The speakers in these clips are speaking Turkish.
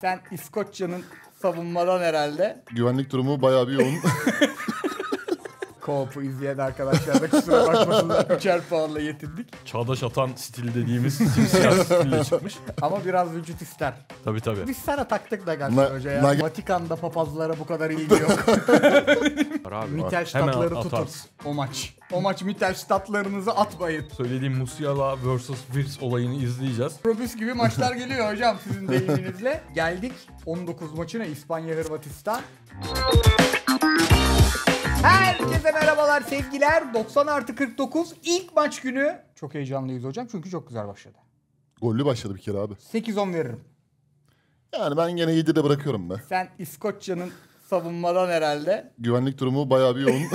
Sen İskoçya'nın savunmadan herhalde. Güvenlik durumu bayağı bir yoğun. Co-op'u izleyen arkadaşlar da kusura bakmasınlar. Üçer puanla yetindik. Çağdaş atan stil dediğimiz simsiyah stille çıkmış. Ama biraz vücut ister. Tabii tabii. Biz sana taktık da Galatasaray La- Hoca ya. La- Vatikan'da papazlara bu kadar ilgi yok. Mittelstadtları statları tutun. O maç. O maç statlarınızı atmayın. Söylediğim Musiala vs. Virs olayını izleyeceğiz. Probüs gibi maçlar geliyor hocam sizin deyiminizle. Geldik 19 maçına İspanya-Hırvatistan. Herkese merhabalar sevgiler. 90 artı 49 ilk maç günü. Çok heyecanlıyız hocam çünkü çok güzel başladı. Gollü başladı bir kere abi. 8-10 veririm. Yani ben gene 7'de bırakıyorum be. Sen İskoçya'nın savunmadan herhalde. Güvenlik durumu bayağı bir yoğun.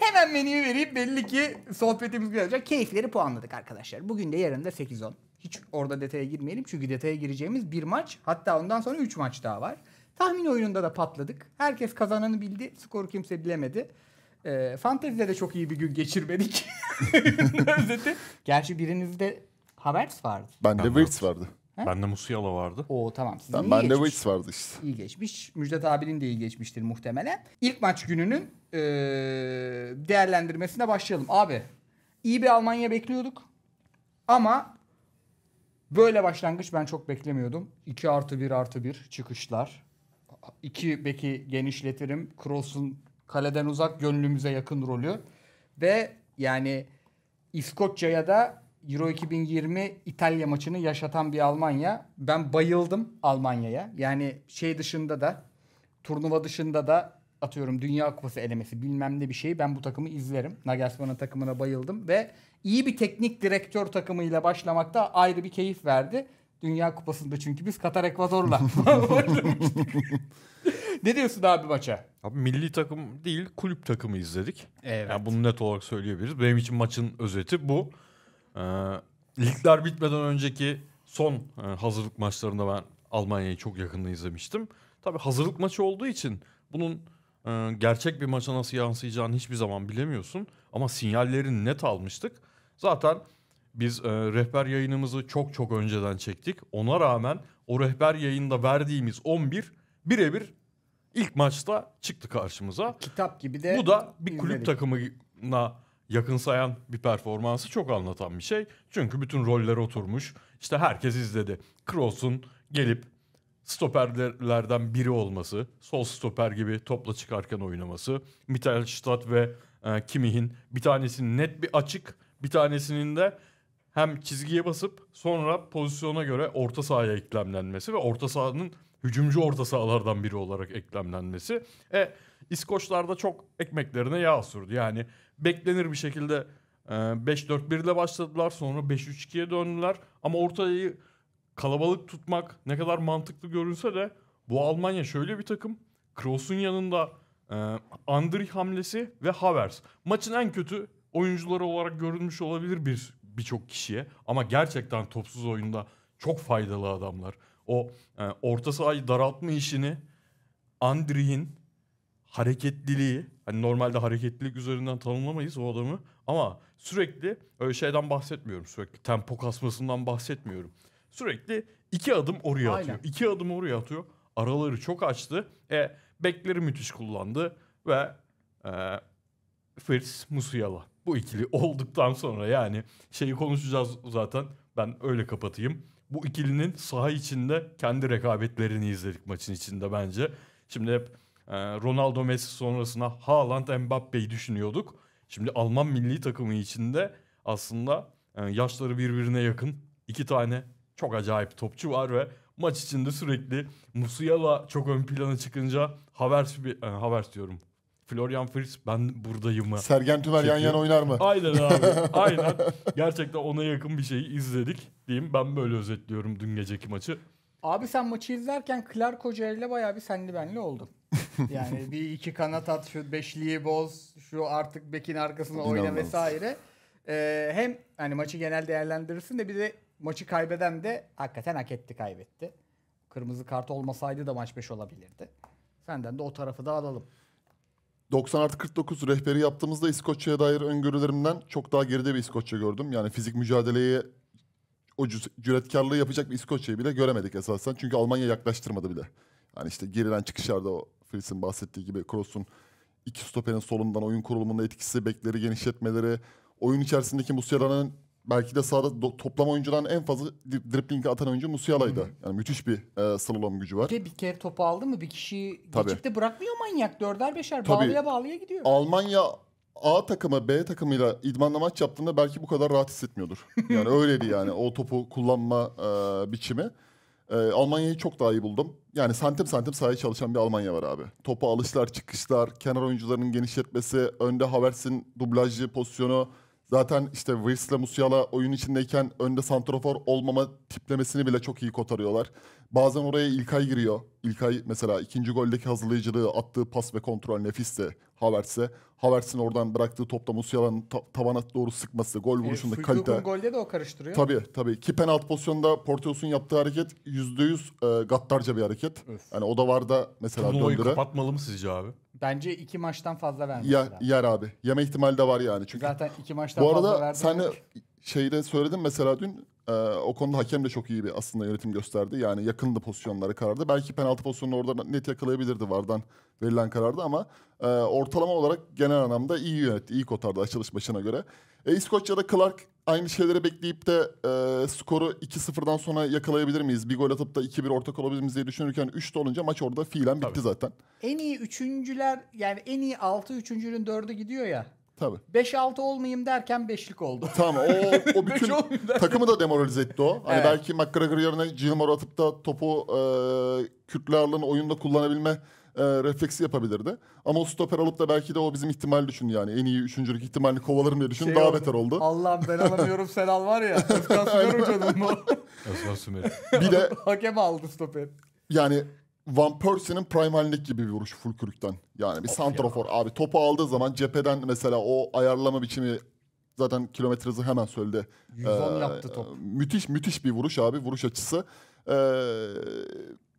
Hemen menüyü vereyim. Belli ki sohbetimiz güzel olacak. Keyifleri puanladık arkadaşlar. Bugün de yarın da 8-10. Hiç orada detaya girmeyelim. Çünkü detaya gireceğimiz bir maç. Hatta ondan sonra 3 maç daha var. Tahmin oyununda da patladık. Herkes kazananı bildi. Skoru kimse bilemedi. E, fantezide de çok iyi bir gün geçirmedik. Özeti. Gerçi birinizde Havertz vardı. Ben de Wirtz vardı. He? Bende Musiala vardı. O tamam. Sizin ben, ben de Wirtz vardı işte. İyi geçmiş. Müjdat abinin de iyi geçmiştir muhtemelen. İlk maç gününün e, değerlendirmesine başlayalım. Abi iyi bir Almanya bekliyorduk. Ama böyle başlangıç ben çok beklemiyordum. 2 artı 1 artı 1 çıkışlar iki beki genişletirim. Kroos'un kaleden uzak gönlümüze yakın rolü. Ve yani İskoçya'ya da Euro 2020 İtalya maçını yaşatan bir Almanya. Ben bayıldım Almanya'ya. Yani şey dışında da turnuva dışında da atıyorum Dünya Kupası elemesi bilmem ne bir şey ben bu takımı izlerim. Nagelsmann'ın takımına bayıldım ve iyi bir teknik direktör takımıyla başlamakta ayrı bir keyif verdi. Dünya Kupası'nda çünkü biz Katar Ekvador'la Ne diyorsun abi maça? Abi milli takım değil kulüp takımı izledik. Evet. Yani bunu net olarak söyleyebiliriz. Benim için maçın özeti bu. Ee, ligler bitmeden önceki son e, hazırlık maçlarında ben Almanya'yı çok yakında izlemiştim. Tabii hazırlık maçı olduğu için bunun e, gerçek bir maça nasıl yansıyacağını hiçbir zaman bilemiyorsun. Ama sinyalleri net almıştık. Zaten biz e, rehber yayınımızı çok çok önceden çektik. Ona rağmen o rehber yayında verdiğimiz 11 birebir ilk maçta çıktı karşımıza. Kitap gibi de Bu da bir izledik. kulüp takımına yakınsayan bir performansı çok anlatan bir şey. Çünkü bütün roller oturmuş. İşte herkes izledi. Kroos'un gelip stoperlerden biri olması, sol stoper gibi topla çıkarken oynaması, Mittelstadt ve e, Kimih'in bir tanesinin net bir açık, bir tanesinin de hem çizgiye basıp sonra pozisyona göre orta sahaya eklemlenmesi ve orta sahanın hücumcu orta sahalardan biri olarak eklemlenmesi. E İskoçlar da çok ekmeklerine yağ sürdü. Yani beklenir bir şekilde 5-4-1 e, ile başladılar. Sonra 5-3-2'ye döndüler. Ama ortayı kalabalık tutmak ne kadar mantıklı görünse de bu Almanya şöyle bir takım. Kroos'un yanında e, Andri hamlesi ve Havers. Maçın en kötü oyuncuları olarak görünmüş olabilir bir birçok kişiye ama gerçekten topsuz oyunda çok faydalı adamlar. O e, orta sahayı daraltma işini Andri'nin hareketliliği hani normalde hareketlilik üzerinden tanımlamayız o adamı ama sürekli öyle şeyden bahsetmiyorum sürekli tempo kasmasından bahsetmiyorum. Sürekli iki adım oraya Aynen. atıyor. iki adım oraya atıyor. Araları çok açtı. E bekleri müthiş kullandı ve e, Fırs Musiala. Bu ikili olduktan sonra yani şeyi konuşacağız zaten. Ben öyle kapatayım. Bu ikilinin saha içinde kendi rekabetlerini izledik maçın içinde bence. Şimdi hep e, Ronaldo Messi sonrasına Haaland Mbappe'yi düşünüyorduk. Şimdi Alman milli takımı içinde aslında e, yaşları birbirine yakın iki tane çok acayip topçu var ve maç içinde sürekli Musiala çok ön plana çıkınca Havertz bir e, Havertz diyorum. Florian Fritz ben buradayım mı? Sergen Tümer yan yana oynar mı? Aynen abi. aynen. Gerçekten ona yakın bir şey izledik diyeyim. Ben böyle özetliyorum dün geceki maçı. Abi sen maçı izlerken Clark Hoca ile bayağı bir senli benli oldun. yani bir iki kanat at şu beşliği boz şu artık bekin arkasına oyna vesaire. Ee, hem hani maçı genel değerlendirirsin de bir de maçı kaybeden de hakikaten hak etti kaybetti. Kırmızı kart olmasaydı da maç 5 olabilirdi. Senden de o tarafı da alalım. 90 artı 49 rehberi yaptığımızda İskoçya'ya dair öngörülerimden çok daha geride bir İskoçya gördüm. Yani fizik mücadeleye o cüretkarlığı yapacak bir İskoçya'yı bile göremedik esasen. Çünkü Almanya yaklaştırmadı bile. Yani işte gerilen çıkışlarda o Fritz'in bahsettiği gibi Kroos'un iki stoperin solundan oyun kurulumunda etkisi, bekleri genişletmeleri, oyun içerisindeki Musiala'nın belki de sahada do- toplam oyuncudan en fazla dri- driplinge atan oyuncu Musiala'ydı. hı Yani müthiş bir e, slalom gücü var. Bir kere topu aldı mı bir kişi Tabii. geçip de bırakmıyor manyak. Dörder beşer Tabii. bağlıya bağlıya gidiyor. Almanya A takımı B takımıyla idmanla maç yaptığında belki bu kadar rahat hissetmiyordur. Yani öyleydi yani o topu kullanma e, biçimi. E, Almanya'yı çok daha iyi buldum. Yani santim santim sahaya çalışan bir Almanya var abi. Topa alışlar, çıkışlar, kenar oyuncularının genişletmesi, önde Havertz'in dublajcı pozisyonu, Zaten işte Wirtz'le Musiala oyun içindeyken önde santrafor olmama tiplemesini bile çok iyi kotarıyorlar. Bazen oraya İlkay giriyor. İlkay mesela ikinci goldeki hazırlayıcılığı, attığı pas ve kontrol nefiste, Havertz'e. Havertz'in oradan bıraktığı topta Musiala'nın ta- tavana doğru sıkması, gol e, vuruşunda e, kalite. golde de o karıştırıyor. Tabii tabii. Ki penaltı pozisyonunda Porteus'un yaptığı hareket %100 e, gattarca bir hareket. Öf. Yani o da var da mesela Turnu döndüre. kapatmalı mı sizce abi? Bence iki maçtan fazla vermesi ya, lazım. Yer abi. Yeme ihtimali de var yani. Çünkü Zaten iki maçtan bu fazla arada verdi. sen de şeyde söyledin mesela dün ee, o konuda hakem de çok iyi bir aslında yönetim gösterdi. Yani yakındı pozisyonları karardı. Belki penaltı pozisyonunu orada net yakalayabilirdi vardan verilen karardı ama e, ortalama olarak genel anlamda iyi yönetti, iyi kotardı açılış başına göre. E, İskoçya'da Clark aynı şeyleri bekleyip de e, skoru 2-0'dan sonra yakalayabilir miyiz? Bir gol atıp da 2-1 ortak olabilir miyiz diye düşünürken 3'te olunca maç orada fiilen bitti Tabii. zaten. En iyi üçüncüler yani en iyi 6 üçüncünün 4'ü gidiyor ya. Tabii. 5-6 olmayayım derken 5'lik oldu. Tamam o, o bütün takımı da demoralize etti o. Hani evet. belki McGregor yerine Gilmore atıp da topu e, Kürtler'lığın oyunda kullanabilme e, refleksi yapabilirdi. Ama o stoper alıp da belki de o bizim ihtimal düşün yani. En iyi üçüncülük ihtimalini kovalarım diye düşün. Şey daha oldu. beter oldu. Allah'ım ben alamıyorum sen al var ya. Özkan Sümer hocanın bu. Özkan Sümer. Bir de. Hakem aldı stoper. Yani Van Persie'nin primallik gibi bir vuruş Fulkürk'ten. Yani bir of santrafor ya. abi. Topu aldığı zaman cepheden mesela o ayarlama biçimi zaten kilometre hızı hemen söyledi. 110 ee, yaptı top. Müthiş müthiş bir vuruş abi. Vuruş açısı. Ee,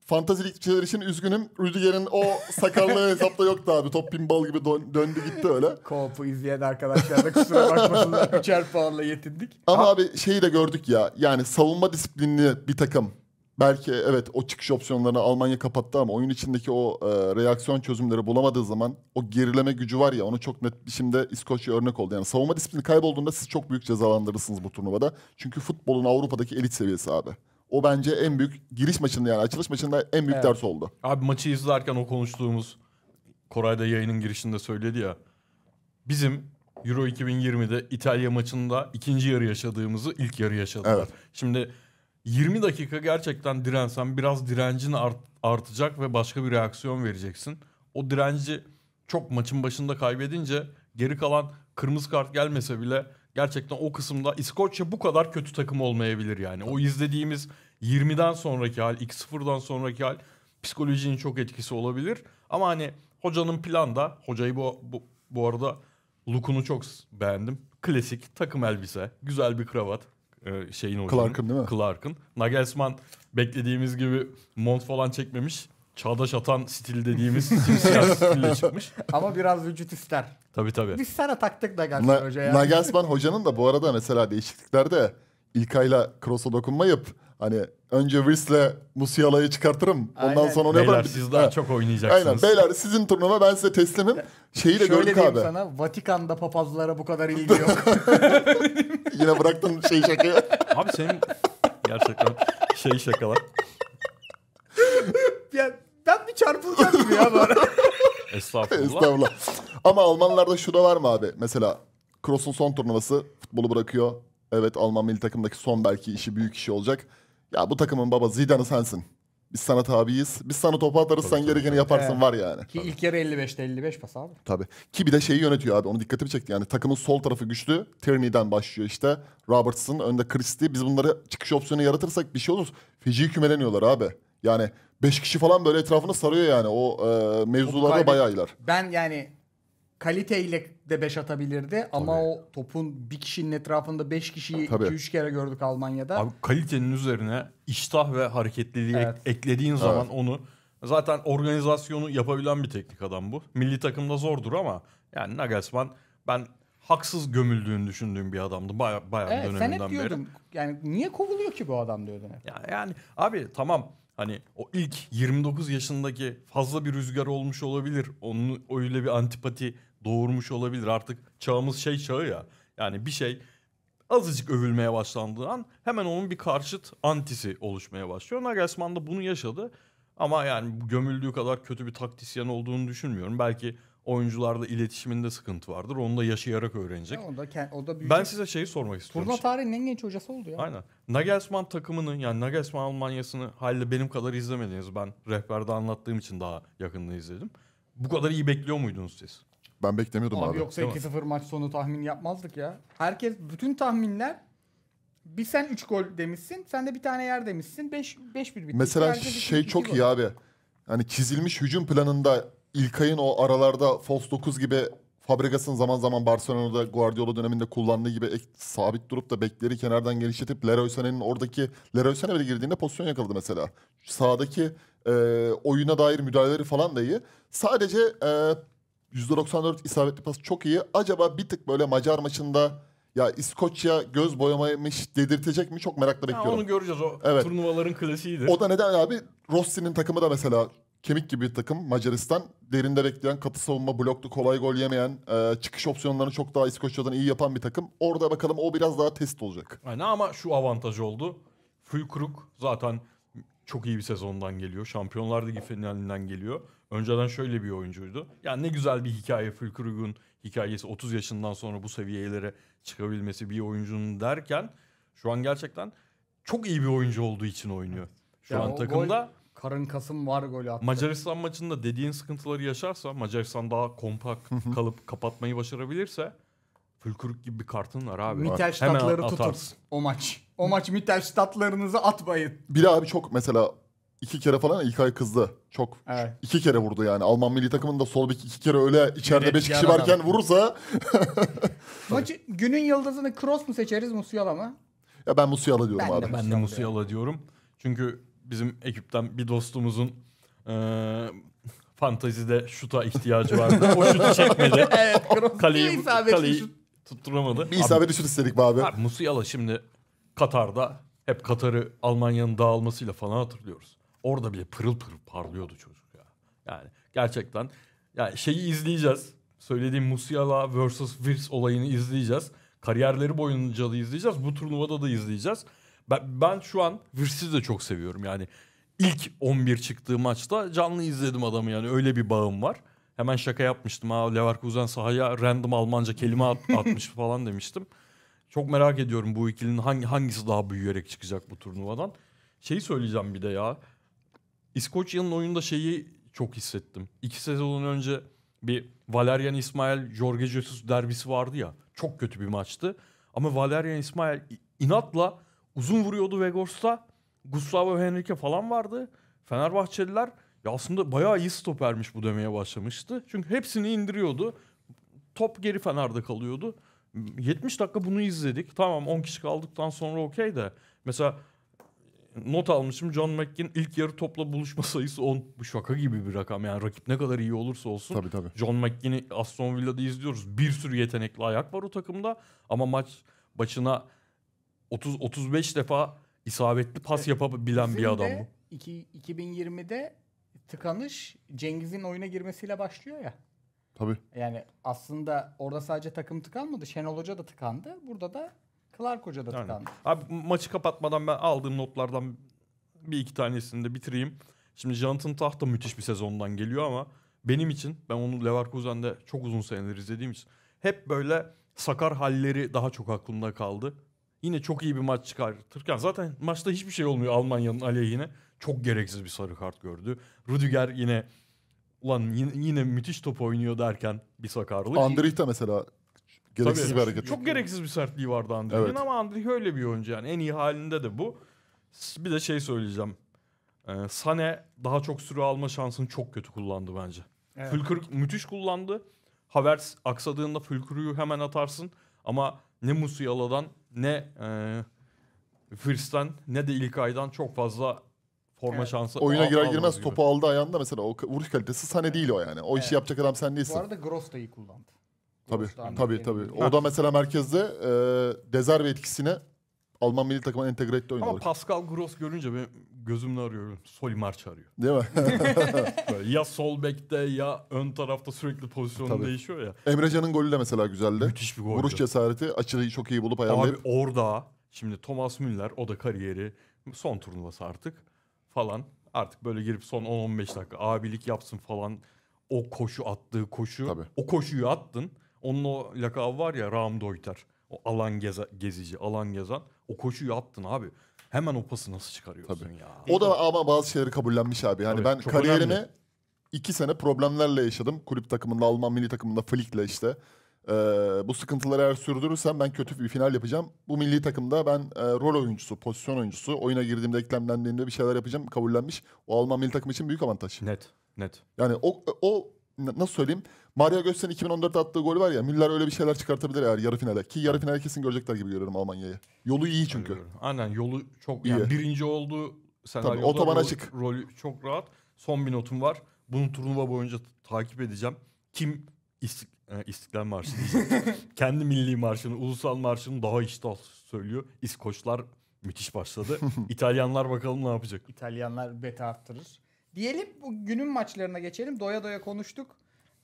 Fantezi için üzgünüm. Rüdiger'in o sakallığı hesapta yoktu abi. Top pinball gibi dön, döndü gitti öyle. Koop'u izleyen arkadaşlar da kusura bakmasınlar. Üçer puanla yetindik. Ama ha. abi şeyi de gördük ya. Yani savunma disiplinli bir takım belki evet o çıkış opsiyonlarını Almanya kapattı ama oyun içindeki o e, reaksiyon çözümleri bulamadığı zaman o gerileme gücü var ya onu çok net biçimde İskoçya örnek oldu. Yani savunma disiplini kaybolduğunda siz çok büyük cezalandırırsınız bu turnuvada. Çünkü futbolun Avrupa'daki elit seviyesi abi. O bence en büyük giriş maçında yani açılış maçında en büyük evet. ders oldu. Abi maçı izlerken o konuştuğumuz Koray'da yayının girişinde söyledi ya. Bizim Euro 2020'de İtalya maçında ikinci yarı yaşadığımızı ilk yarı yaşadılar. Evet. Şimdi 20 dakika gerçekten dirensen biraz direncin art, artacak ve başka bir reaksiyon vereceksin. O direnci çok maçın başında kaybedince geri kalan kırmızı kart gelmese bile gerçekten o kısımda İskoçya bu kadar kötü takım olmayabilir yani. O izlediğimiz 20'den sonraki hal, 2-0'dan sonraki hal psikolojinin çok etkisi olabilir. Ama hani hocanın da hocayı bu, bu, bu arada Lukun'u çok beğendim. Klasik takım elbise, güzel bir kravat, e, şeyin oyuncu. Clark'ın değil mi? Clark'ın. Nagelsmann beklediğimiz gibi mont falan çekmemiş. Çağdaş atan stil dediğimiz simsiyah stille çıkmış. Ama biraz vücut ister. Tabii tabii. Biz sana taktık Nagelsmann Na- hoca Nagelsmann hocanın da bu arada mesela değişikliklerde İlkay'la cross'a dokunmayıp Hani önce Wirs'le Musiala'yı çıkartırım. Aynen. Ondan sonra onu beyler, yaparım. Beyler siz daha ha. çok oynayacaksınız. Aynen beyler sizin turnuva ben size teslimim. Şeyi de Şöyle gördük abi. Şöyle sana Vatikan'da papazlara bu kadar ilgi yok. Yine bıraktın şey şakayı. Abi senin gerçekten şey şakalar. yani ben bir çarpılacağım ya bana. Estağfurullah. Estağfurullah. Ama Almanlarda şu da var mı abi? Mesela Kroos'un son turnuvası futbolu bırakıyor. Evet Alman milli takımdaki son belki işi büyük işi olacak. Ya bu takımın baba Zidane'ı sensin. Biz sana tabiyiz. Biz sana topu atarız tabii, sen tabii, gerekeni yaparsın evet. var yani. Ki tabii. ilk yarı 55'te 55 pas abi. Tabii. Ki bir de şeyi yönetiyor abi. Onu dikkatimi çekti. Yani takımın sol tarafı güçlü. Tierney'den başlıyor işte. Robertson önde Christie. Biz bunları çıkış opsiyonu yaratırsak bir şey olur. Fiji kümeleniyorlar abi. Yani 5 kişi falan böyle etrafını sarıyor yani. O e, mevzularda bayağı iler. Ben yani kaliteyle de 5 atabilirdi Tabii. ama o topun bir kişinin etrafında 5 kişiyi 2-3 kere gördük Almanya'da. Abi kalitenin üzerine iştah ve hareketliliği evet. ek- eklediğin evet. zaman onu zaten organizasyonu yapabilen bir teknik adam bu. Milli takımda zordur ama yani Nagelsmann ben haksız gömüldüğünü düşündüğüm bir adamdı baya baya evet, döneminden sen hep diyordun, beri. Yani niye kovuluyor ki bu adam diyordun hep. Ya, yani abi tamam Hani o ilk 29 yaşındaki fazla bir rüzgar olmuş olabilir. Onun öyle bir antipati doğurmuş olabilir. Artık çağımız şey çağı ya. Yani bir şey azıcık övülmeye başlandığı an hemen onun bir karşıt antisi oluşmaya başlıyor. Nagelsmann da bunu yaşadı. Ama yani gömüldüğü kadar kötü bir taktisyen olduğunu düşünmüyorum. Belki oyuncularla iletişiminde sıkıntı vardır. Onu da yaşayarak öğrenecek. Ya o da, o da Ben size şeyi sormak istiyorum. Turnuva tarihinin en genç hocası oldu ya. Aynen. Nagelsmann takımını yani Nagelsmann Almanya'sını halde benim kadar izlemediniz. Ben rehberde anlattığım için daha yakında izledim. Bu kadar iyi bekliyor muydunuz siz? Ben beklemiyordum abi. abi. Yoksa 2-0 maç sonu tahmin yapmazdık ya. Herkes bütün tahminler bir sen 3 gol demişsin. Sen de bir tane yer demişsin. 5 5 1 bitti. Mesela şey çok iyi abi. Hani çizilmiş hücum planında İlkay'ın o aralarda Fos 9 gibi Fabregas'ın zaman zaman Barcelona'da Guardiola döneminde kullandığı gibi ek, sabit durup da bekleri kenardan genişletip Leroy Sané'nin oradaki Leroy Sané bile girdiğinde pozisyon yakaladı mesela. Sağdaki e, oyuna dair müdahaleleri falan da iyi. Sadece e, %94 isabetli pas çok iyi. Acaba bir tık böyle Macar maçında ya İskoçya göz boyamaymış dedirtecek mi çok merakla bekliyorum. Ya onu göreceğiz o evet. turnuvaların klasiğidir. O da neden abi Rossi'nin takımı da mesela kemik gibi bir takım Macaristan. Derinde bekleyen, katı savunma, bloklu, kolay gol yemeyen, e, çıkış opsiyonlarını çok daha İskoçya'dan iyi yapan bir takım. Orada bakalım o biraz daha test olacak. Aynen ama şu avantajı oldu. Fulkruk zaten çok iyi bir sezondan geliyor. Şampiyonlar Ligi finalinden geliyor. Önceden şöyle bir oyuncuydu. Yani ne güzel bir hikaye Fulkrug'un hikayesi 30 yaşından sonra bu seviyelere çıkabilmesi bir oyuncunun derken şu an gerçekten çok iyi bir oyuncu olduğu için oynuyor. Şu yani an takımda Karın kasım var golü attı. Macaristan maçında dediğin sıkıntıları yaşarsa Macaristan daha kompakt kalıp kapatmayı başarabilirse Fülkürük gibi bir kartın var abi. Mitel statları tutun o maç. O maç Mitel statlarınızı atmayın. Bir abi çok mesela iki kere falan ilk ay kızdı. Çok evet. iki kere vurdu yani. Alman milli takımında sol bek iki kere öyle içeride beş kişi varken vurursa. Maçı günün yıldızını cross mu seçeriz Musiala mı? Ya ben Musiala diyorum ben abi. De ben de Musiala diyorum. Çünkü bizim ekipten bir dostumuzun e, fantazide şuta ihtiyacı vardı. o şutu çekmedi. evet, kaleyi, kaleyi tutturamadı. Bir isabetli şut istedik abi. abi Musiala şimdi Katar'da hep Katar'ı Almanya'nın dağılmasıyla falan hatırlıyoruz. Orada bile pırıl pırıl parlıyordu çocuk ya. Yani gerçekten yani şeyi izleyeceğiz. Söylediğim Musiala vs Virs olayını izleyeceğiz. Kariyerleri boyunca da izleyeceğiz. Bu turnuvada da izleyeceğiz. Ben, ben şu an Virs'i de çok seviyorum yani. ilk 11 çıktığı maçta canlı izledim adamı yani öyle bir bağım var. Hemen şaka yapmıştım ha Leverkusen sahaya random Almanca kelime at, atmış falan demiştim. Çok merak ediyorum bu ikilinin hangi hangisi daha büyüyerek çıkacak bu turnuvadan. Şeyi söyleyeceğim bir de ya. İskoçya'nın oyunda şeyi çok hissettim. İki sezon önce bir Valerian İsmail Jorge Jesus derbisi vardı ya. Çok kötü bir maçtı. Ama Valerian İsmail inatla Uzun vuruyordu Vegors'ta. Gustavo Henrique falan vardı. Fenerbahçeliler ya aslında bayağı iyi stopermiş bu demeye başlamıştı. Çünkü hepsini indiriyordu. Top geri Fener'de kalıyordu. 70 dakika bunu izledik. Tamam 10 kişi kaldıktan sonra okey de. Mesela not almışım John McGinn ilk yarı topla buluşma sayısı 10. Bu şaka gibi bir rakam. Yani rakip ne kadar iyi olursa olsun. Tabii tabii. John McGinn'i Aston Villa'da izliyoruz. Bir sürü yetenekli ayak var o takımda. Ama maç başına 30 35 defa isabetli pas yapabilen bir adam bu. 2020'de tıkanış Cengiz'in oyuna girmesiyle başlıyor ya. Tabii. Yani aslında orada sadece takım tıkanmadı. Şenol Hoca da tıkandı. Burada da Clark Hoca da tıkandı. Aynen. Abi maçı kapatmadan ben aldığım notlardan bir iki tanesini de bitireyim. Şimdi Jonathan Tah da müthiş bir sezondan geliyor ama benim için ben onu Leverkusen'de çok uzun seneler izlediğim için hep böyle sakar halleri daha çok aklımda kaldı yine çok iyi bir maç çıkartırken zaten maçta hiçbir şey olmuyor Almanya'nın aleyhine. Çok gereksiz bir sarı kart gördü. Rüdiger yine ulan yine, yine müthiş top oynuyor derken bir sakarlık. Andrich de mesela gereksiz Tabii, bir hareket. Çok gereksiz bir sertliği vardı Andrich'in evet. ama Andrich öyle bir oyuncu yani. En iyi halinde de bu. Bir de şey söyleyeceğim. Ee, Sane daha çok sürü alma şansını çok kötü kullandı bence. Evet. Fülkür müthiş kullandı. Havertz aksadığında Fülkür'ü hemen atarsın ama ne Musiala'dan ne e, Fırs'tan ne de ilk aydan çok fazla forma evet. şansı Oyuna girer girmez gibi. topu aldı ayağında mesela o vuruş kalitesi sana evet. değil o yani. O evet. işi yapacak adam sen değilsin. Bu arada Gross da iyi kullandı. Tabii Gross tabii tabii. O da mesela merkezde e, Dezerbe etkisine Alman milli takımına entegre etti oynadı. Ama Pascal Gross görünce benim gözümle arıyorum. marş arıyor, Değil mi? Böyle ya sol bekte ya ön tarafta sürekli pozisyonu Tabii. değişiyor ya. Emre Can'ın golü de mesela güzeldi. Müthiş bir goldü. Vuruş cesareti açıyı çok iyi bulup ayarlayıp. Abi orada şimdi Thomas Müller o da kariyeri son turnuvası artık falan. Artık böyle girip son 10-15 dakika abilik yapsın falan. O koşu attığı koşu. Tabii. O koşuyu attın. Onun o lakabı var ya Ram Deuter. O alan geze, gezici, alan gezen. O koşuyu attın abi hemen o pası nasıl çıkarıyorsun Tabii. ya? O da ama bazı şeyleri kabullenmiş abi. Yani ben çok kariyerimi iki sene problemlerle yaşadım. Kulüp takımında, Alman milli takımında, Flick'le işte. Ee, bu sıkıntıları eğer sürdürürsem ben kötü bir final yapacağım. Bu milli takımda ben e, rol oyuncusu, pozisyon oyuncusu. Oyuna girdiğimde, eklemlendiğimde bir şeyler yapacağım. Kabullenmiş. O Alman milli takım için büyük avantaj. Net, net. Yani o, o nasıl söyleyeyim? Mario Götze'nin 2014'te attığı gol var ya Müller öyle bir şeyler çıkartabilir eğer yarı finale. Ki yarı finale kesin görecekler gibi görüyorum Almanya'yı. Yolu iyi çünkü. Aynen yolu çok iyi. Yani birinci oldu. Tabii otoban açık. Rol, çok rahat. Son bir notum var. Bunu turnuva boyunca takip edeceğim. Kim istik e, İstiklal Marşı Kendi milli marşını, ulusal marşını daha iştah söylüyor. İskoçlar müthiş başladı. İtalyanlar bakalım ne yapacak. İtalyanlar beta arttırır. Diyelim bu günün maçlarına geçelim. Doya doya konuştuk.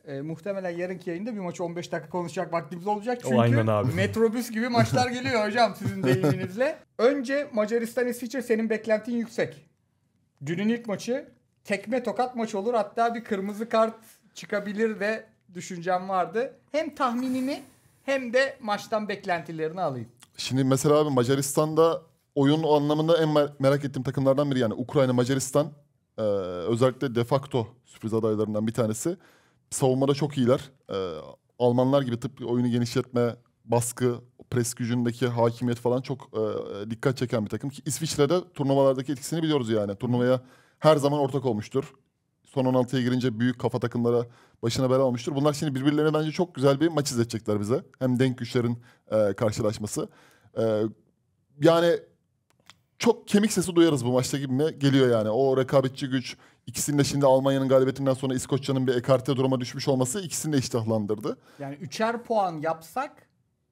E, muhtemelen yarınki yayında bir maçı 15 dakika konuşacak vaktimiz olacak. Çünkü o aynen abi. metrobüs gibi maçlar geliyor hocam sizin deyiminizle. Önce Macaristan İsviçre senin beklentin yüksek. Günün ilk maçı tekme tokat maç olur. Hatta bir kırmızı kart çıkabilir de düşüncem vardı. Hem tahminimi hem de maçtan beklentilerini alayım. Şimdi mesela abi Macaristan'da oyun anlamında en merak ettiğim takımlardan biri yani Ukrayna Macaristan e, özellikle de facto sürpriz adaylarından bir tanesi savunmada çok iyiler. E, Almanlar gibi tıpkı oyunu genişletme, baskı, pres gücündeki hakimiyet falan çok e, dikkat çeken bir takım. Ki İsviçre'de turnuvalardaki etkisini biliyoruz yani. Turnuvaya her zaman ortak olmuştur. Son 16'ya girince büyük kafa takımlara başına bela olmuştur. Bunlar şimdi birbirlerine bence çok güzel bir maç izletecekler bize. Hem denk güçlerin e, karşılaşması. E, yani çok kemik sesi duyarız bu maçta gibi mi? Geliyor yani. O rekabetçi güç, İkisinin de şimdi Almanya'nın galibiyetinden sonra İskoçya'nın bir ekarte duruma düşmüş olması ikisini de iştahlandırdı. Yani üçer puan yapsak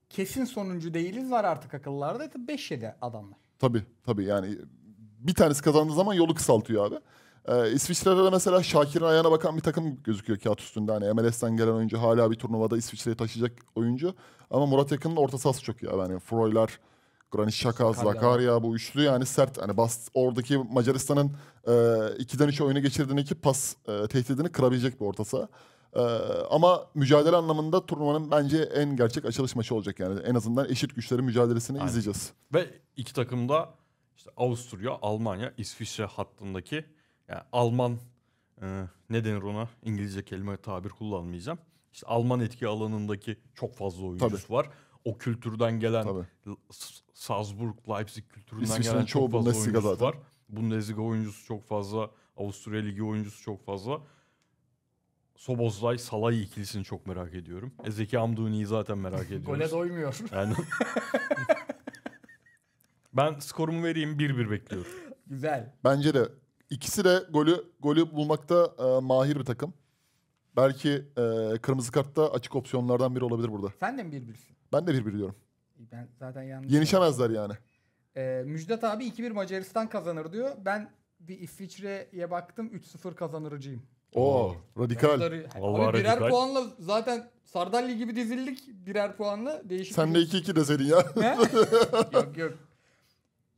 kesin sonuncu değiliz var artık akıllarda. 5 e, yedi adamlar. Tabii tabii yani bir tanesi kazandığı zaman yolu kısaltıyor abi. Ee, İsviçre'de de mesela Şakir'in ayağına bakan bir takım gözüküyor kağıt üstünde. Hani MLS'den gelen oyuncu hala bir turnuvada İsviçre'yi taşıyacak oyuncu. Ama Murat Yakın'ın orta sahası çok iyi. Yani Froylar, Granit Şaka, Zakaria bu üçlü yani sert. Hani bas, oradaki Macaristan'ın e, 2'den 3'e oyuna geçirdiğindeki pas e, tehdidini kırabilecek bir orta saha. E, ama mücadele anlamında turnuvanın bence en gerçek açılış maçı olacak yani. En azından eşit güçlerin mücadelesini Aynen. izleyeceğiz. Ve iki takım da işte Avusturya, Almanya, İsviçre hattındaki yani Alman e, ne denir ona İngilizce kelime tabir kullanmayacağım. İşte Alman etki alanındaki çok fazla oyuncusu Tabii. var. O kültürden gelen Tabii. Salzburg, Leipzig kültüründen İsviçre'nin gelen çok fazla oyuncusu zaten. var. Bundesliga oyuncusu çok fazla. Avusturya Ligi oyuncusu çok fazla. Sobozlay, Salay ikilisini çok merak ediyorum. E Zeki Amduni'yi zaten merak ediyorum. Gole doymuyor. Yani... ben skorumu vereyim 1-1 bekliyorum. Güzel. Bence de. İkisi de golü golü bulmakta e, mahir bir takım. Belki e, kırmızı kartta açık opsiyonlardan biri olabilir burada. Sen de mi 1-1'sin? Ben de 1-1 diyorum değil. Ben zaten yanlış. Yenişemezler yapayım. yani. Ee, Müjdat abi 2-1 Macaristan kazanır diyor. Ben bir İsviçre'ye baktım 3-0 kazanırcıyım. Oo radikal. Onları, Vallahi abi birer radikal. puanla zaten Sardalya gibi dizildik birer puanla. Değişik Sen de 2-2 deseydin ya. yok yok.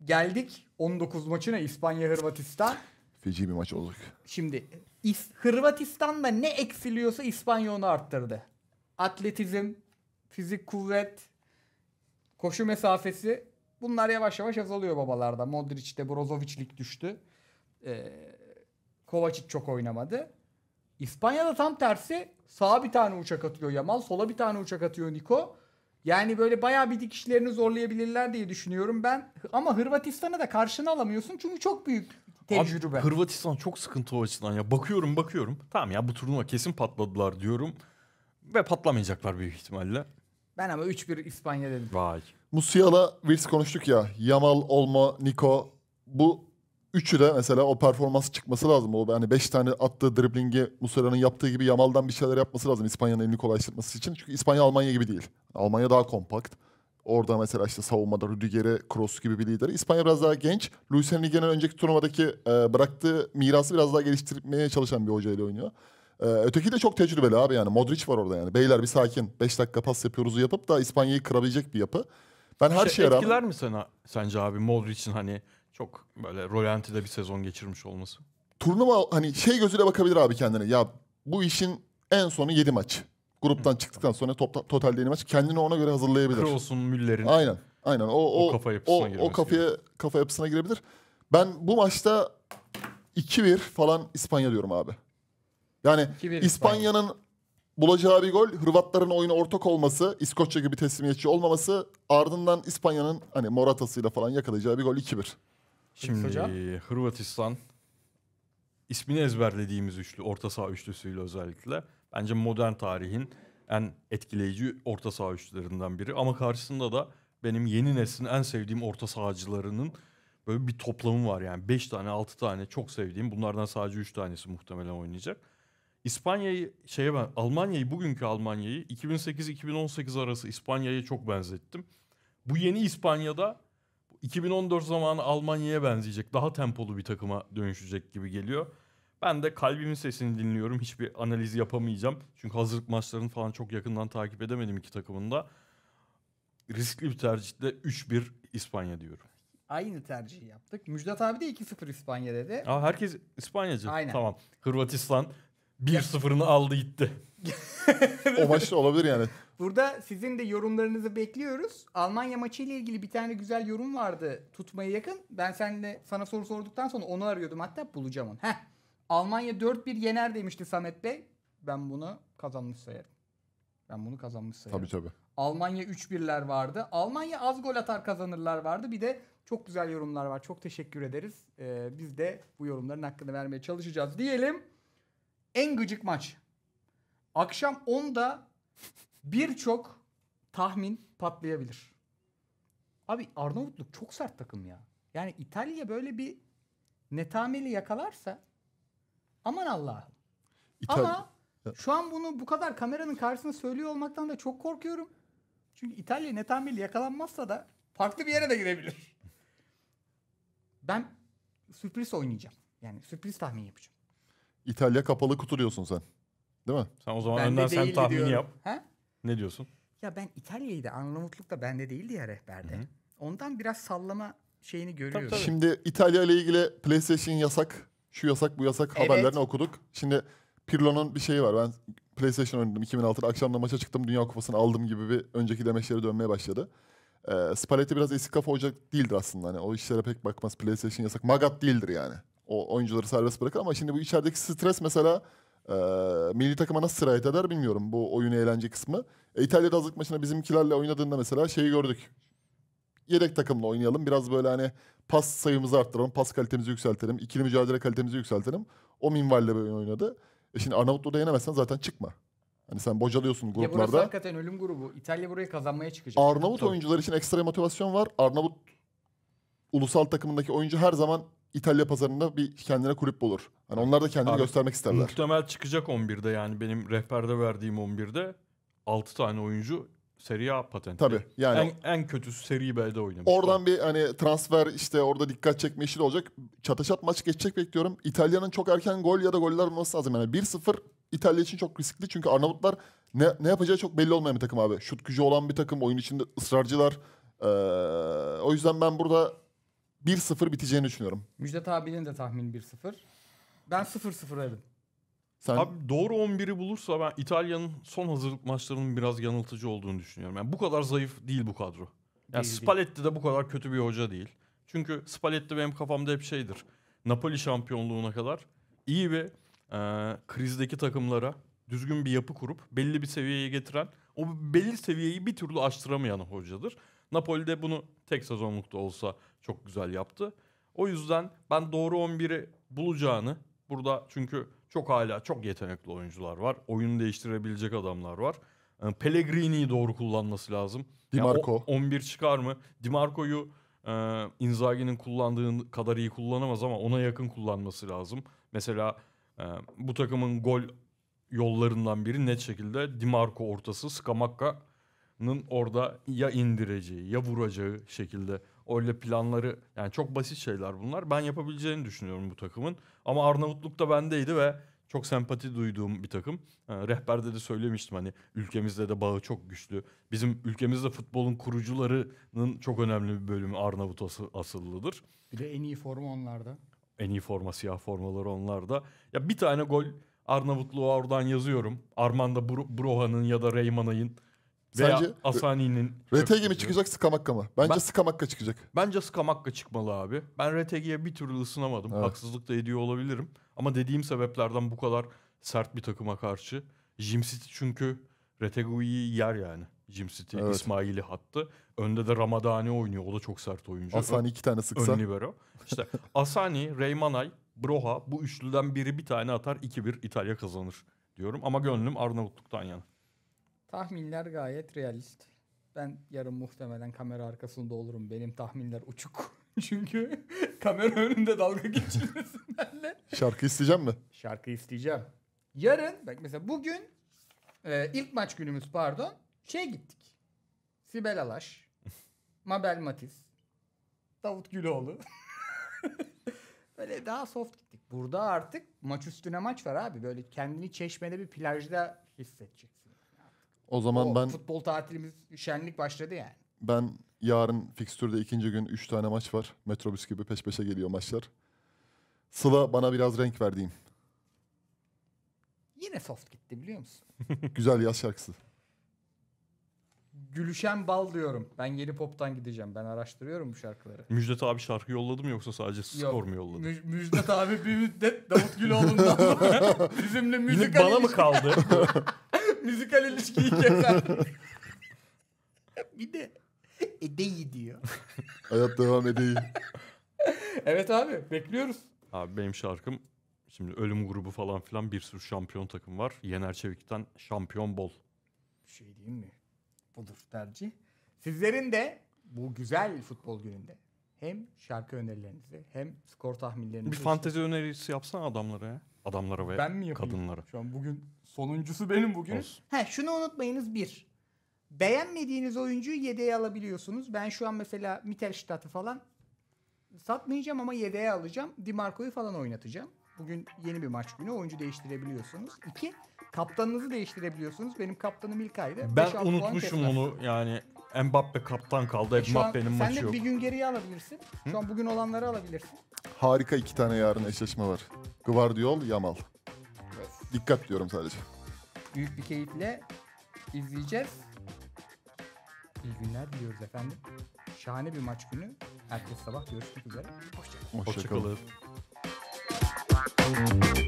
Geldik 19 maçına İspanya-Hırvatistan. Feci bir maç olduk. Şimdi İs Hırvatistan'da ne eksiliyorsa İspanya onu arttırdı. Atletizm, fizik kuvvet, Koşu mesafesi bunlar yavaş yavaş azalıyor babalarda. Modric'te Brozovic'lik düştü. Ee, Kovacic çok oynamadı. İspanya'da tam tersi sağa bir tane uçak atıyor Yamal, sola bir tane uçak atıyor Niko. Yani böyle bayağı bir dikişlerini zorlayabilirler diye düşünüyorum ben. Ama Hırvatistan'ı da karşına alamıyorsun çünkü çok büyük tecrübe. Abi, Hırvatistan çok sıkıntı o açıdan ya. Bakıyorum bakıyorum. Tamam ya bu turnuva kesin patladılar diyorum. Ve patlamayacaklar büyük ihtimalle. Ben ama 3-1 İspanya dedim. Vay. Musiala, Wills konuştuk ya. Yamal, Olmo, Nico. Bu üçü de mesela o performans çıkması lazım. O yani 5 tane attığı driblingi Musiala'nın yaptığı gibi Yamal'dan bir şeyler yapması lazım İspanya'nın elini kolaylaştırması için. Çünkü İspanya Almanya gibi değil. Almanya daha kompakt. Orada mesela işte savunmada Rüdiger'e Kroos gibi bir lideri. İspanya biraz daha genç. Luis Enrique'nin önceki turnuvadaki e, bıraktığı mirası biraz daha geliştirmeye çalışan bir hocayla oynuyor. Ee, öteki de çok tecrübeli abi yani. Modric var orada yani. Beyler bir sakin. 5 dakika pas yapıyoruzu yapıp da İspanya'yı kırabilecek bir yapı. Ben her şey, şeye rağmen... Etkiler mi sana, sence abi Modric'in hani çok böyle rolantide bir sezon geçirmiş olması? Turnuva hani şey gözüyle bakabilir abi kendine. Ya bu işin en sonu 7 maç. Gruptan çıktıktan sonra topla, totalde maç. Kendini ona göre hazırlayabilir. Kroos'un, Müller'in. Aynen. Aynen. O, o, o kafa yapısına o, o kafaya, gibi. kafa yapısına girebilir. Ben bu maçta 2-1 falan İspanya diyorum abi. Yani İspanya'nın bulacağı bir gol Hırvatların oyuna ortak olması, İskoçya gibi teslimiyetçi olmaması ardından İspanya'nın hani Morata'sıyla falan yakalayacağı bir gol 2-1. Şimdi Hırvatistan ismini ezberlediğimiz üçlü, orta saha üçlüsüyle özellikle bence modern tarihin en etkileyici orta saha üçlülerinden biri. Ama karşısında da benim yeni neslin en sevdiğim orta sahacılarının böyle bir toplamı var. Yani 5 tane 6 tane çok sevdiğim bunlardan sadece 3 tanesi muhtemelen oynayacak. İspanya'yı şeye ben Almanya'yı bugünkü Almanya'yı 2008-2018 arası İspanya'ya çok benzettim. Bu yeni İspanya'da 2014 zamanı Almanya'ya benzeyecek. Daha tempolu bir takıma dönüşecek gibi geliyor. Ben de kalbimin sesini dinliyorum. Hiçbir analiz yapamayacağım. Çünkü hazırlık maçlarını falan çok yakından takip edemedim iki takımında. Riskli bir tercihle 3-1 İspanya diyorum. Aynı tercihi yaptık. Müjdat abi de 2-0 İspanya dedi. Aa, herkes İspanyacı. Aynen. Tamam. Hırvatistan 1-0'ını aldı gitti. o maç olabilir yani. Burada sizin de yorumlarınızı bekliyoruz. Almanya maçı ile ilgili bir tane güzel yorum vardı tutmaya yakın. Ben seninle sana soru sorduktan sonra onu arıyordum. Hatta bulacağım onu. Heh. Almanya 4-1 yener demişti Samet Bey. Ben bunu kazanmış sayarım. Ben bunu kazanmış sayarım. Tabii tabii. Almanya 3-1'ler vardı. Almanya az gol atar kazanırlar vardı. Bir de çok güzel yorumlar var. Çok teşekkür ederiz. Ee, biz de bu yorumların hakkını vermeye çalışacağız diyelim en gıcık maç. Akşam 10'da birçok tahmin patlayabilir. Abi Arnavutluk çok sert takım ya. Yani İtalya böyle bir netameli yakalarsa aman Allah'ım. İtal- Ama şu an bunu bu kadar kameranın karşısında söylüyor olmaktan da çok korkuyorum. Çünkü İtalya netameli yakalanmazsa da farklı bir yere de girebilir. Ben sürpriz oynayacağım. Yani sürpriz tahmin yapacağım. İtalya kapalı kuturuyorsun sen. Değil mi? Sen o zaman Ben de sen değildi tahmin diyorum. yap. Ha? Ne diyorsun? Ya ben İtalya'yı da Arnavutluk da bende değildi ya rehberde. Ondan biraz sallama şeyini görüyorum. tabii. Şimdi İtalya ile ilgili PlayStation yasak, şu yasak bu yasak Evet. haberlerini okuduk. Şimdi Pirlo'nun bir şeyi var. Ben PlayStation oynadım 2006'da akşamda maça çıktım Dünya Kupası'nı aldım gibi bir önceki demeçleri dönmeye başladı. Ee, Spalletti biraz eski kafa hoca değildir aslında. Hani o işlere pek bakmaz. PlayStation yasak. Magat değildir yani o oyuncuları serbest bırakır ama şimdi bu içerideki stres mesela e, milli takıma nasıl sirayet eder bilmiyorum bu oyun eğlence kısmı. E, İtalya'da hazırlık maçına bizimkilerle oynadığında mesela şeyi gördük. Yedek takımla oynayalım biraz böyle hani pas sayımızı arttıralım, pas kalitemizi yükseltelim, ikili mücadele kalitemizi yükseltelim. O minvalle böyle oynadı. E şimdi Arnavutlu'da yenemezsen zaten çıkma. Hani sen bocalıyorsun gruplarda. Ya burası hakikaten ölüm grubu. İtalya buraya kazanmaya çıkacak. Arnavut Tabii. oyuncular için ekstra motivasyon var. Arnavut ulusal takımındaki oyuncu her zaman İtalya pazarında bir kendine kulüp bulur. Hani onlar da kendini Abi, göstermek isterler. Muhtemel çıkacak 11'de yani benim rehberde verdiğim 11'de 6 tane oyuncu Serie A patenti. Tabii yani. En, en kötüsü Serie B'de oynamış. Oradan bir hani transfer işte orada dikkat çekme işi de olacak. Çatışat maçı geçecek bekliyorum. İtalya'nın çok erken gol ya da goller olması lazım. Yani 1-0 İtalya için çok riskli. Çünkü Arnavutlar ne, ne yapacağı çok belli olmayan bir takım abi. Şut gücü olan bir takım. Oyun içinde ısrarcılar. Ee, o yüzden ben burada 1-0 biteceğini düşünüyorum. Müjdat abinin de tahmini 1-0. Ben 0-0 dedim. Sen... Abi doğru 11'i bulursa ben İtalya'nın son hazırlık maçlarının biraz yanıltıcı olduğunu düşünüyorum. Yani bu kadar zayıf değil bu kadro. Yani değil, Spalletti değil. de bu kadar kötü bir hoca değil. Çünkü Spalletti benim kafamda hep şeydir. Napoli şampiyonluğuna kadar iyi ve e, krizdeki takımlara düzgün bir yapı kurup belli bir seviyeye getiren o belli seviyeyi bir türlü aştıramayan hocadır. Napoli de bunu tek sezonlukta olsa çok güzel yaptı. O yüzden ben doğru 11'i bulacağını burada çünkü çok hala çok yetenekli oyuncular var. oyun değiştirebilecek adamlar var. Ee, Pellegrini'yi doğru kullanması lazım. Dimarco. Yani 11 çıkar mı? Dimarco'yu e, Inzaghi'nin kullandığı kadar iyi kullanamaz ama ona yakın kullanması lazım. Mesela e, bu takımın gol yollarından biri net şekilde Dimarco ortası Skamakka Nın orada ya indireceği ya vuracağı şekilde öyle planları yani çok basit şeyler bunlar. Ben yapabileceğini düşünüyorum bu takımın. Ama Arnavutluk da bendeydi ve çok sempati duyduğum bir takım. Ee, rehberde de söylemiştim hani ülkemizde de bağı çok güçlü. Bizim ülkemizde futbolun kurucularının çok önemli bir bölümü Arnavut asıllıdır. Bir de en iyi forma onlarda. En iyi forma siyah formaları onlarda. Ya bir tane gol Arnavutluğa oradan yazıyorum. Armanda Bro Broha'nın ya da Reymanay'ın veya Sence Asani'nin... RTG mi çıkacak Skamakka mı? Bence ben, Skamakka çıkacak. Bence Skamakka çıkmalı abi. Ben RTG'ye bir türlü ısınamadım. Evet. Haksızlık da ediyor olabilirim. Ama dediğim sebeplerden bu kadar sert bir takıma karşı. Jim City çünkü RTG'yi yer yani. Jim City, evet. İsmail'i hattı. Önde de Ramadani oynuyor. O da çok sert oyuncu. Asani iki tane sıksa. Ön libero. İşte Asani, Reymanay, Broha bu üçlüden biri bir tane atar 2-1 İtalya kazanır diyorum. Ama gönlüm Arnavutluk'tan yana. Tahminler gayet realist. Ben yarın muhtemelen kamera arkasında olurum. Benim tahminler uçuk. Çünkü kamera önünde dalga geçiyoruz benimle. Şarkı isteyeceğim mi? Şarkı isteyeceğim. Yarın, bak mesela bugün e, ilk maç günümüz pardon. Şey gittik. Sibel Alaş, Mabel Matiz, Davut Güloğlu. Böyle daha soft gittik. Burada artık maç üstüne maç var abi. Böyle kendini çeşmede bir plajda hissedeceksin. O zaman O ben futbol tatilimiz şenlik başladı yani. ben yarın fikstürde ikinci gün üç tane maç var. Metrobüs gibi peş peşe geliyor maçlar. Sıla bana biraz renk ver Yine soft gitti biliyor musun? Güzel yaz şarkısı. Gülüşen bal diyorum. Ben yeni pop'tan gideceğim. Ben araştırıyorum bu şarkıları. Müjdat abi şarkı yolladı mı yoksa sadece skor mu yolladı? Müj- Müjdat abi bir müddet Davut Güloğlu'ndan bizimle müzik Yine bana mı kaldı? Müzikal ilişkiyi keser. bir de edeyi diyor. Hayat devam edeyi. evet abi bekliyoruz. Abi benim şarkım şimdi ölüm grubu falan filan bir sürü şampiyon takım var. Yener Çevik'ten şampiyon bol. Bir şey diyeyim mi? Budur tercih. Sizlerin de bu güzel futbol gününde hem şarkı önerilerinizi hem skor tahminlerinizi... Bir fantezi önerisi yapsana adamlara ya. Adamlara ve ben mi kadınlara. Şu an bugün Sonuncusu benim bugün. He, şunu unutmayınız bir. Beğenmediğiniz oyuncuyu yedeğe alabiliyorsunuz. Ben şu an mesela Mittelstadt'ı falan satmayacağım ama yedeğe alacağım. Dimarco'yu falan oynatacağım. Bugün yeni bir maç günü. Oyuncu değiştirebiliyorsunuz. İki, kaptanınızı değiştirebiliyorsunuz. Benim kaptanım İlkay'dı. Ben unutmuşum onu yani. Mbappe kaptan kaldı. E Mbappe'nin maçı sen yok. Sen de bir gün geriye alabilirsin. Hı? Şu an bugün olanları alabilirsin. Harika iki tane yarın eşleşme var. Guardiol, Yamal. Dikkat diyorum sadece. Büyük bir keyifle izleyeceğiz. İyi günler diliyoruz efendim. Şahane bir maç günü. Herkes sabah görüşmek üzere. Hoşçakalın. Hoşçakalın. Hoşçakalın.